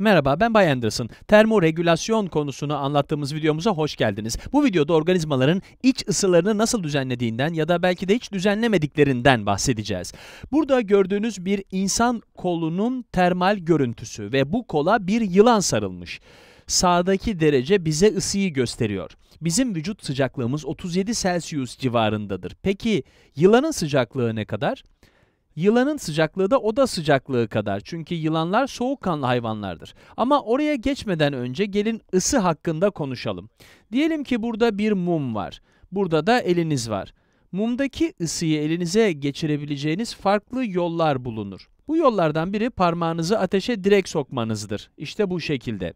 Merhaba ben Bay Anderson. Termoregülasyon konusunu anlattığımız videomuza hoş geldiniz. Bu videoda organizmaların iç ısılarını nasıl düzenlediğinden ya da belki de hiç düzenlemediklerinden bahsedeceğiz. Burada gördüğünüz bir insan kolunun termal görüntüsü ve bu kola bir yılan sarılmış sağdaki derece bize ısıyı gösteriyor. Bizim vücut sıcaklığımız 37 Celsius civarındadır. Peki yılanın sıcaklığı ne kadar? Yılanın sıcaklığı da oda sıcaklığı kadar. Çünkü yılanlar soğukkanlı hayvanlardır. Ama oraya geçmeden önce gelin ısı hakkında konuşalım. Diyelim ki burada bir mum var. Burada da eliniz var. Mumdaki ısıyı elinize geçirebileceğiniz farklı yollar bulunur. Bu yollardan biri parmağınızı ateşe direkt sokmanızdır. İşte bu şekilde.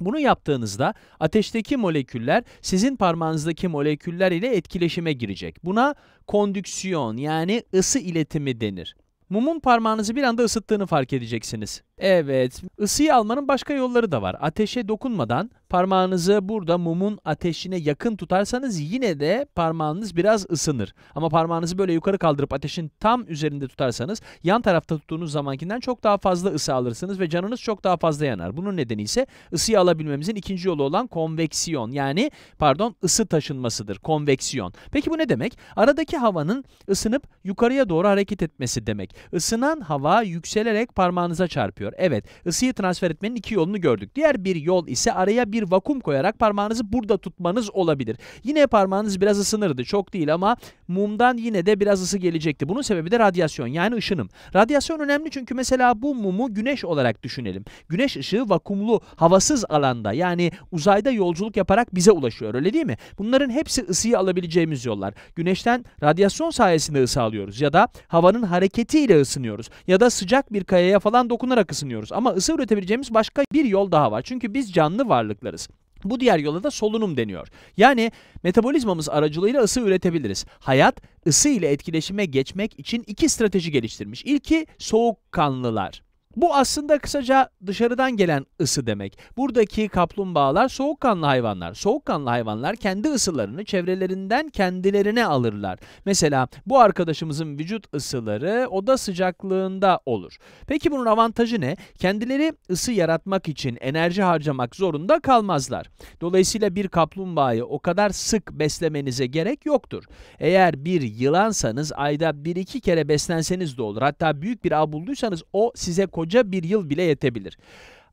Bunu yaptığınızda ateşteki moleküller sizin parmağınızdaki moleküller ile etkileşime girecek. Buna kondüksiyon yani ısı iletimi denir. Mumun parmağınızı bir anda ısıttığını fark edeceksiniz. Evet, ısıyı almanın başka yolları da var. Ateşe dokunmadan Parmağınızı burada mumun ateşine yakın tutarsanız yine de parmağınız biraz ısınır. Ama parmağınızı böyle yukarı kaldırıp ateşin tam üzerinde tutarsanız yan tarafta tuttuğunuz zamankinden çok daha fazla ısı alırsınız ve canınız çok daha fazla yanar. Bunun nedeni ise ısıyı alabilmemizin ikinci yolu olan konveksiyon yani pardon ısı taşınmasıdır konveksiyon. Peki bu ne demek? Aradaki havanın ısınıp yukarıya doğru hareket etmesi demek. Isınan hava yükselerek parmağınıza çarpıyor. Evet ısıyı transfer etmenin iki yolunu gördük. Diğer bir yol ise araya bir bir vakum koyarak parmağınızı burada tutmanız olabilir. Yine parmağınız biraz ısınırdı. Çok değil ama mumdan yine de biraz ısı gelecekti. Bunun sebebi de radyasyon yani ışınım. Radyasyon önemli çünkü mesela bu mumu güneş olarak düşünelim. Güneş ışığı vakumlu, havasız alanda yani uzayda yolculuk yaparak bize ulaşıyor öyle değil mi? Bunların hepsi ısıyı alabileceğimiz yollar. Güneşten radyasyon sayesinde ısı alıyoruz ya da havanın hareketiyle ısınıyoruz ya da sıcak bir kayaya falan dokunarak ısınıyoruz. Ama ısı üretebileceğimiz başka bir yol daha var. Çünkü biz canlı varlıklar çıkarız. Bu diğer yola da solunum deniyor. Yani metabolizmamız aracılığıyla ısı üretebiliriz. Hayat ısı ile etkileşime geçmek için iki strateji geliştirmiş. İlki soğukkanlılar. Bu aslında kısaca dışarıdan gelen ısı demek. Buradaki kaplumbağalar soğukkanlı hayvanlar. Soğukkanlı hayvanlar kendi ısılarını çevrelerinden kendilerine alırlar. Mesela bu arkadaşımızın vücut ısıları oda sıcaklığında olur. Peki bunun avantajı ne? Kendileri ısı yaratmak için enerji harcamak zorunda kalmazlar. Dolayısıyla bir kaplumbağayı o kadar sık beslemenize gerek yoktur. Eğer bir yılansanız ayda bir iki kere beslenseniz de olur. Hatta büyük bir av bulduysanız o size koyulur hoca bir yıl bile yetebilir.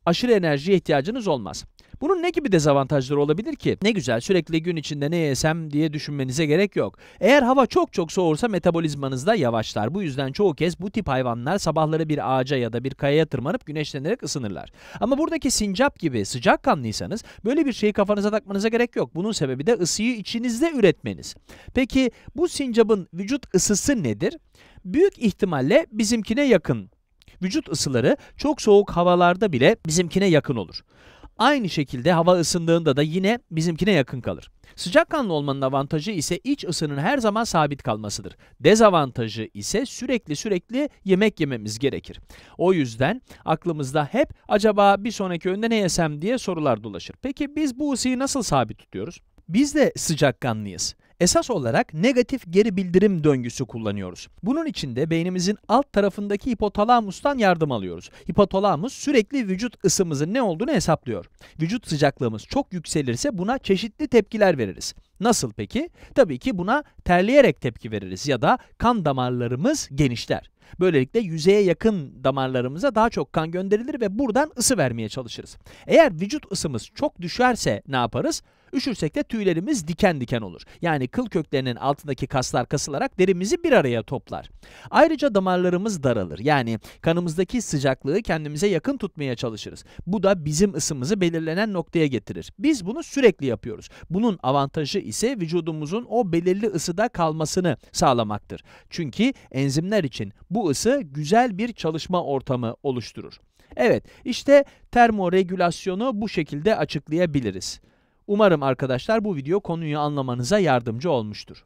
Aşırı enerjiye ihtiyacınız olmaz. Bunun ne gibi dezavantajları olabilir ki? Ne güzel sürekli gün içinde ne yesem diye düşünmenize gerek yok. Eğer hava çok çok soğursa metabolizmanız da yavaşlar. Bu yüzden çoğu kez bu tip hayvanlar sabahları bir ağaca ya da bir kayaya tırmanıp güneşlenerek ısınırlar. Ama buradaki sincap gibi sıcak kanlıysanız böyle bir şeyi kafanıza takmanıza gerek yok. Bunun sebebi de ısıyı içinizde üretmeniz. Peki bu sincapın vücut ısısı nedir? Büyük ihtimalle bizimkine yakın vücut ısıları çok soğuk havalarda bile bizimkine yakın olur. Aynı şekilde hava ısındığında da yine bizimkine yakın kalır. Sıcakkanlı olmanın avantajı ise iç ısının her zaman sabit kalmasıdır. Dezavantajı ise sürekli sürekli yemek yememiz gerekir. O yüzden aklımızda hep acaba bir sonraki önde ne yesem diye sorular dolaşır. Peki biz bu ısıyı nasıl sabit tutuyoruz? Biz de sıcakkanlıyız. Esas olarak negatif geri bildirim döngüsü kullanıyoruz. Bunun için de beynimizin alt tarafındaki hipotalamustan yardım alıyoruz. Hipotalamus sürekli vücut ısımızın ne olduğunu hesaplıyor. Vücut sıcaklığımız çok yükselirse buna çeşitli tepkiler veririz. Nasıl peki? Tabii ki buna terleyerek tepki veririz ya da kan damarlarımız genişler. Böylelikle yüzeye yakın damarlarımıza daha çok kan gönderilir ve buradan ısı vermeye çalışırız. Eğer vücut ısımız çok düşerse ne yaparız? Üşürsek de tüylerimiz diken diken olur. Yani kıl köklerinin altındaki kaslar kasılarak derimizi bir araya toplar. Ayrıca damarlarımız daralır. Yani kanımızdaki sıcaklığı kendimize yakın tutmaya çalışırız. Bu da bizim ısımızı belirlenen noktaya getirir. Biz bunu sürekli yapıyoruz. Bunun avantajı ise vücudumuzun o belirli ısıda kalmasını sağlamaktır. Çünkü enzimler için bu ısı güzel bir çalışma ortamı oluşturur. Evet, işte termoregülasyonu bu şekilde açıklayabiliriz. Umarım arkadaşlar bu video konuyu anlamanıza yardımcı olmuştur.